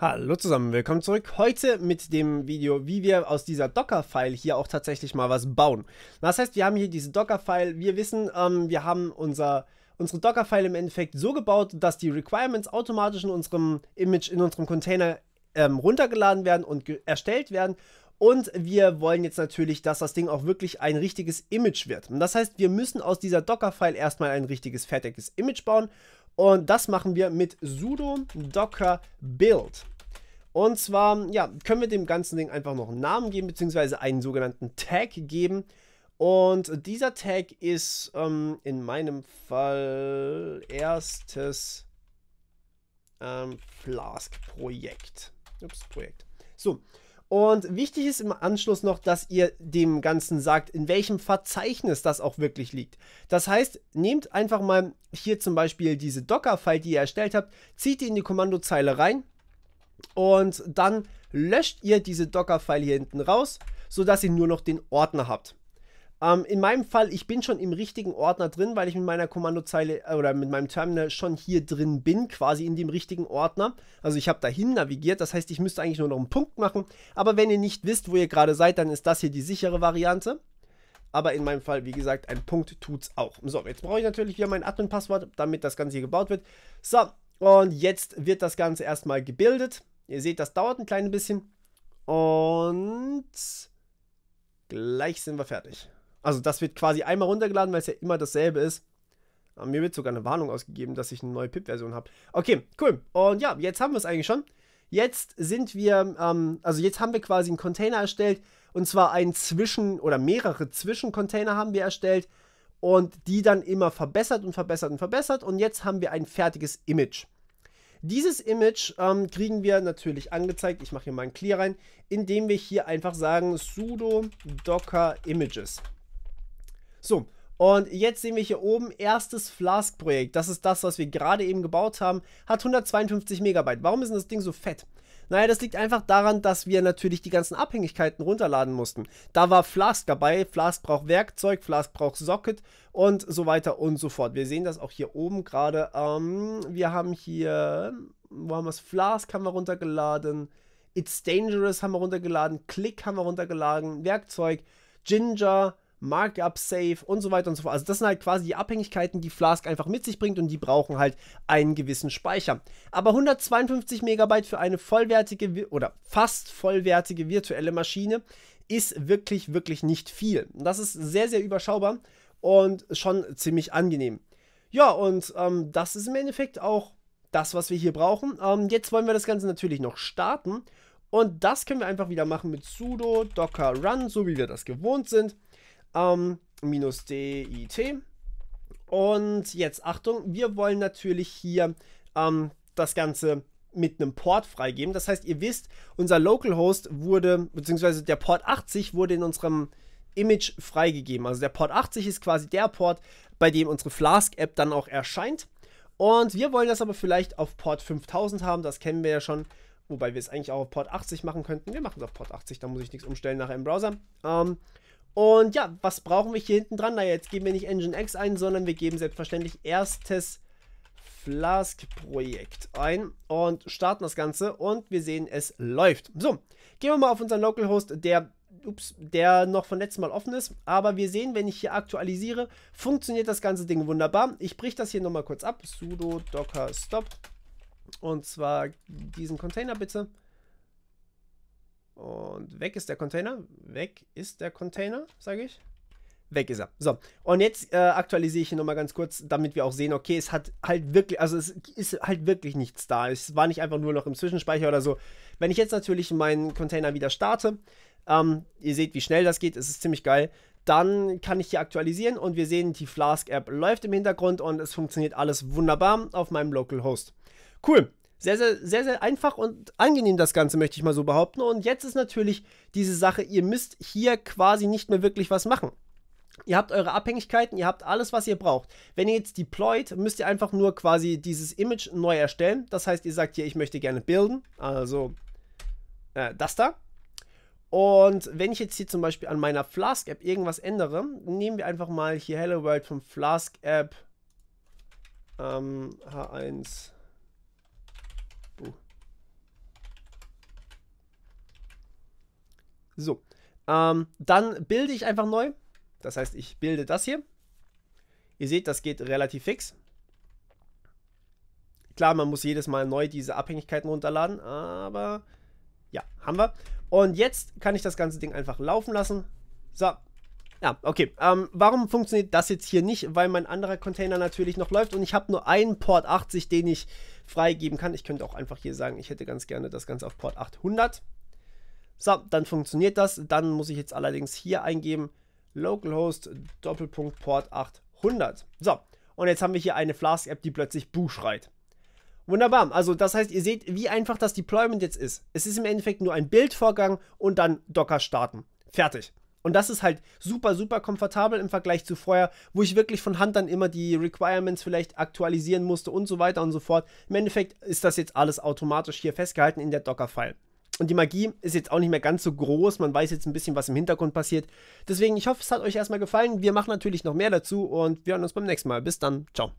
Hallo zusammen, willkommen zurück. Heute mit dem Video, wie wir aus dieser Docker-File hier auch tatsächlich mal was bauen. Das heißt, wir haben hier diese Docker-File, wir wissen, ähm, wir haben unser, unsere Docker-File im Endeffekt so gebaut, dass die Requirements automatisch in unserem Image, in unserem Container ähm, runtergeladen werden und erstellt werden. Und wir wollen jetzt natürlich, dass das Ding auch wirklich ein richtiges Image wird. Und das heißt, wir müssen aus dieser Docker-File erstmal ein richtiges fertiges Image bauen und das machen wir mit sudo docker build. Und zwar, ja, können wir dem ganzen Ding einfach noch einen Namen geben, beziehungsweise einen sogenannten Tag geben. Und dieser Tag ist ähm, in meinem Fall erstes ähm, Flask-Projekt. Ups, Projekt. So, und wichtig ist im Anschluss noch, dass ihr dem Ganzen sagt, in welchem Verzeichnis das auch wirklich liegt. Das heißt, nehmt einfach mal hier zum Beispiel diese Docker-File, die ihr erstellt habt, zieht die in die Kommandozeile rein und dann löscht ihr diese Docker-File hier hinten raus, sodass ihr nur noch den Ordner habt. Ähm, in meinem Fall, ich bin schon im richtigen Ordner drin, weil ich mit meiner Kommandozeile äh, oder mit meinem Terminal schon hier drin bin, quasi in dem richtigen Ordner. Also ich habe dahin navigiert, das heißt, ich müsste eigentlich nur noch einen Punkt machen. Aber wenn ihr nicht wisst, wo ihr gerade seid, dann ist das hier die sichere Variante. Aber in meinem Fall, wie gesagt, ein Punkt tut's auch. So, jetzt brauche ich natürlich wieder mein Admin-Passwort, damit das Ganze hier gebaut wird. So, und jetzt wird das Ganze erstmal gebildet. Ihr seht, das dauert ein kleines bisschen. Und gleich sind wir fertig. Also das wird quasi einmal runtergeladen, weil es ja immer dasselbe ist. Aber mir wird sogar eine Warnung ausgegeben, dass ich eine neue PIP-Version habe. Okay, cool. Und ja, jetzt haben wir es eigentlich schon. Jetzt sind wir, ähm, also jetzt haben wir quasi einen Container erstellt. Und zwar einen Zwischen- oder mehrere Zwischencontainer haben wir erstellt. Und die dann immer verbessert und verbessert und verbessert. Und jetzt haben wir ein fertiges Image. Dieses Image ähm, kriegen wir natürlich angezeigt. Ich mache hier mal einen Clear rein, indem wir hier einfach sagen sudo docker images. So, und jetzt sehen wir hier oben erstes Flask-Projekt. Das ist das, was wir gerade eben gebaut haben. Hat 152 MB. Warum ist denn das Ding so fett? Naja, das liegt einfach daran, dass wir natürlich die ganzen Abhängigkeiten runterladen mussten. Da war Flask dabei. Flask braucht Werkzeug, Flask braucht Socket und so weiter und so fort. Wir sehen das auch hier oben gerade. Ähm, wir haben hier, wo haben wir es? Flask haben wir runtergeladen. It's Dangerous haben wir runtergeladen. Click haben wir runtergeladen. Werkzeug, Ginger, Markup Safe und so weiter und so fort. Also das sind halt quasi die Abhängigkeiten, die Flask einfach mit sich bringt und die brauchen halt einen gewissen Speicher. Aber 152 Megabyte für eine vollwertige oder fast vollwertige virtuelle Maschine ist wirklich, wirklich nicht viel. Das ist sehr, sehr überschaubar und schon ziemlich angenehm. Ja, und ähm, das ist im Endeffekt auch das, was wir hier brauchen. Ähm, jetzt wollen wir das Ganze natürlich noch starten. Und das können wir einfach wieder machen mit sudo docker run, so wie wir das gewohnt sind ähm, minus DIT. Und jetzt Achtung, wir wollen natürlich hier ähm, das Ganze mit einem Port freigeben. Das heißt, ihr wisst, unser Localhost wurde, beziehungsweise der Port 80 wurde in unserem Image freigegeben. Also der Port 80 ist quasi der Port, bei dem unsere Flask-App dann auch erscheint. Und wir wollen das aber vielleicht auf Port 5000 haben, das kennen wir ja schon. Wobei wir es eigentlich auch auf Port 80 machen könnten. Wir machen es auf Port 80, da muss ich nichts umstellen nachher im Browser. Ähm, und ja, was brauchen wir hier hinten dran? Na, jetzt geben wir nicht Engine X ein, sondern wir geben selbstverständlich erstes Flask-Projekt ein und starten das Ganze und wir sehen, es läuft. So, gehen wir mal auf unseren Localhost, der, ups, der noch von letztem Mal offen ist. Aber wir sehen, wenn ich hier aktualisiere, funktioniert das ganze Ding wunderbar. Ich brich das hier nochmal kurz ab. sudo docker stop. Und zwar diesen Container bitte. Und weg ist der Container. Weg ist der Container, sage ich. Weg ist er. So, und jetzt äh, aktualisiere ich ihn nochmal ganz kurz, damit wir auch sehen, okay, es hat halt wirklich, also es ist halt wirklich nichts da. Es war nicht einfach nur noch im Zwischenspeicher oder so. Wenn ich jetzt natürlich meinen Container wieder starte, ähm, ihr seht, wie schnell das geht, es ist ziemlich geil, dann kann ich hier aktualisieren und wir sehen, die Flask-App läuft im Hintergrund und es funktioniert alles wunderbar auf meinem Localhost. Cool, sehr, sehr, sehr, sehr einfach und angenehm das Ganze, möchte ich mal so behaupten. Und jetzt ist natürlich diese Sache, ihr müsst hier quasi nicht mehr wirklich was machen. Ihr habt eure Abhängigkeiten, ihr habt alles, was ihr braucht. Wenn ihr jetzt deployt, müsst ihr einfach nur quasi dieses Image neu erstellen. Das heißt, ihr sagt hier, ich möchte gerne bilden, also äh, das da. Und wenn ich jetzt hier zum Beispiel an meiner Flask-App irgendwas ändere, nehmen wir einfach mal hier Hello World vom Flask-App ähm, H1 So, ähm, dann bilde ich einfach neu. Das heißt, ich bilde das hier. Ihr seht, das geht relativ fix. Klar, man muss jedes Mal neu diese Abhängigkeiten runterladen, aber ja, haben wir. Und jetzt kann ich das ganze Ding einfach laufen lassen. So, ja, okay. Ähm, warum funktioniert das jetzt hier nicht? Weil mein anderer Container natürlich noch läuft und ich habe nur einen Port 80, den ich freigeben kann. Ich könnte auch einfach hier sagen, ich hätte ganz gerne das Ganze auf Port 800. So, dann funktioniert das. Dann muss ich jetzt allerdings hier eingeben, localhost Doppelpunkt Port 800. So, und jetzt haben wir hier eine Flask-App, die plötzlich Buh schreit. Wunderbar, also das heißt, ihr seht, wie einfach das Deployment jetzt ist. Es ist im Endeffekt nur ein Bildvorgang und dann Docker starten. Fertig. Und das ist halt super, super komfortabel im Vergleich zu vorher, wo ich wirklich von Hand dann immer die Requirements vielleicht aktualisieren musste und so weiter und so fort. Im Endeffekt ist das jetzt alles automatisch hier festgehalten in der Docker-File. Und die Magie ist jetzt auch nicht mehr ganz so groß. Man weiß jetzt ein bisschen, was im Hintergrund passiert. Deswegen, ich hoffe, es hat euch erstmal gefallen. Wir machen natürlich noch mehr dazu und wir hören uns beim nächsten Mal. Bis dann. Ciao.